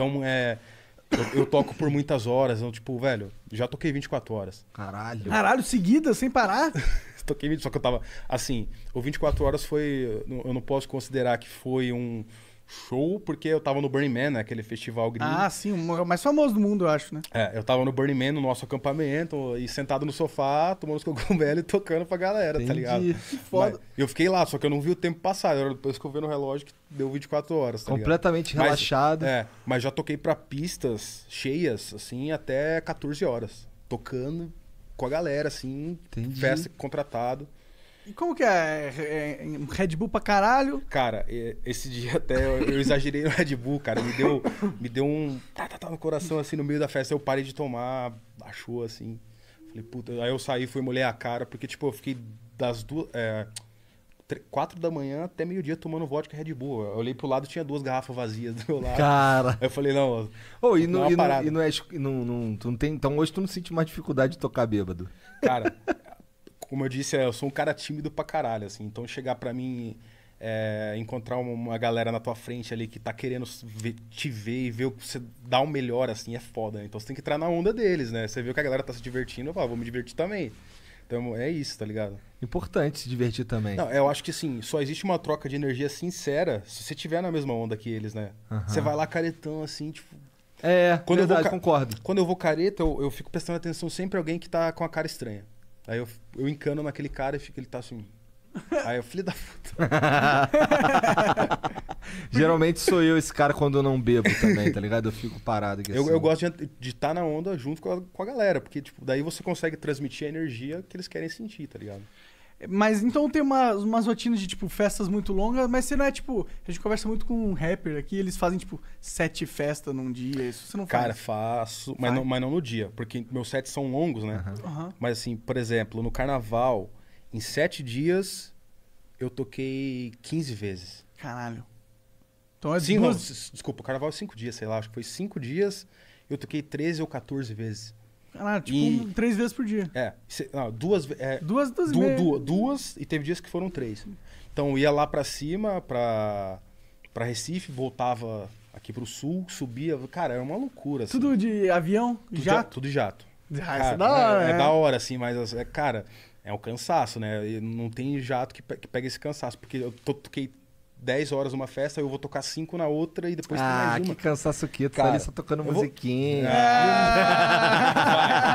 Então, é. Eu, eu, toco por muitas horas, então, tipo, velho, já toquei 24 horas. Caralho. Caralho, seguida, sem parar? toquei 20, só que eu tava. Assim, o 24 horas foi. Eu não posso considerar que foi um show porque eu tava no Burning Man, né? Aquele festival gringo. Ah, sim, o mais famoso do mundo, eu acho, né? É, eu tava no Burning Man, no nosso acampamento, e sentado no sofá, tomando os cogumelos e tocando pra galera, tá Entendi. tá ligado? Que foda. Mas eu fiquei lá, só que eu não vi o tempo passar. Era depois que eu vi no relógio que deu 24 horas, tá Completamente ligado? relaxado. Mas, é, mas já toquei pra pistas cheias, assim, até 14 horas. Tocando com a galera, assim, Entendi. festa contratado. E como que é? é, é, é Red Bull pra caralho? Cara, esse dia até eu, eu exagerei no Red Bull, cara. Me deu, me deu um tá, tá, tá no coração, assim, no meio da festa. Eu parei de tomar, baixou, assim. Falei, puta. Aí eu saí, fui molhar a cara, porque, tipo, eu fiquei das duas... É, quatro da manhã até meio-dia tomando vodka Red Bull. Eu olhei pro lado tinha duas garrafas vazias do meu lado. Cara. Eu falei, não. Oh, e, não, e, não, e não é. é não, não, tu não tem, então hoje tu não sente mais dificuldade de tocar bêbado. Cara, como eu disse, é, eu sou um cara tímido pra caralho, assim. Então chegar pra mim, é, encontrar uma galera na tua frente ali que tá querendo ver, te ver e ver o que você dá o melhor, assim, é foda. Né? Então você tem que entrar na onda deles, né? Você viu que a galera tá se divertindo, eu falo, vou me divertir também. Então é isso, tá ligado? Importante se divertir também. Não, eu acho que sim, só existe uma troca de energia sincera se você tiver na mesma onda que eles, né? Uhum. Você vai lá caretão, assim, tipo. É, quando verdade, eu vou, concordo. Quando eu vou careta, eu, eu fico prestando atenção sempre alguém que tá com a cara estranha. Aí eu, eu encano naquele cara e fico ele tá assim. Aí eu, filho da puta. Geralmente sou eu esse cara quando eu não bebo também, tá ligado? Eu fico parado aqui. Eu, assim. eu gosto de estar tá na onda junto com a, com a galera, porque tipo, daí você consegue transmitir a energia que eles querem sentir, tá ligado? Mas então tem umas, umas rotinas de, tipo, festas muito longas, mas você não é, tipo. A gente conversa muito com um rapper aqui, eles fazem, tipo, sete festas num dia. Isso você não faz. Cara, faço, mas, não, mas não no dia, porque meus sets são longos, né? Uhum. Uhum. Mas assim, por exemplo, no carnaval, em sete dias, eu toquei 15 vezes. Caralho. Então é cinco, duas... Desculpa, o carnaval é cinco dias, sei lá, acho que foi cinco dias, eu toquei 13 ou 14 vezes. Ah, tipo, e... três vezes por dia. É, não, duas, é, duas, duas, du, duas, duas, e teve dias que foram três. Então ia lá para cima, para para Recife, voltava aqui pro sul, subia, cara, era é uma loucura. Assim. Tudo de avião, tudo jato? De, tudo de jato. Ah, é cara, é, da hora, é, é, né? da hora, assim, mas, é, cara, é um cansaço, né? E não tem jato que, que pega esse cansaço, porque eu toquei 10 horas numa festa, eu vou tocar 5 na outra e depois ah, tem mais uma. Ah, que cansaço que tu tá ali só tocando musiquinha. Vou... Ah, vai.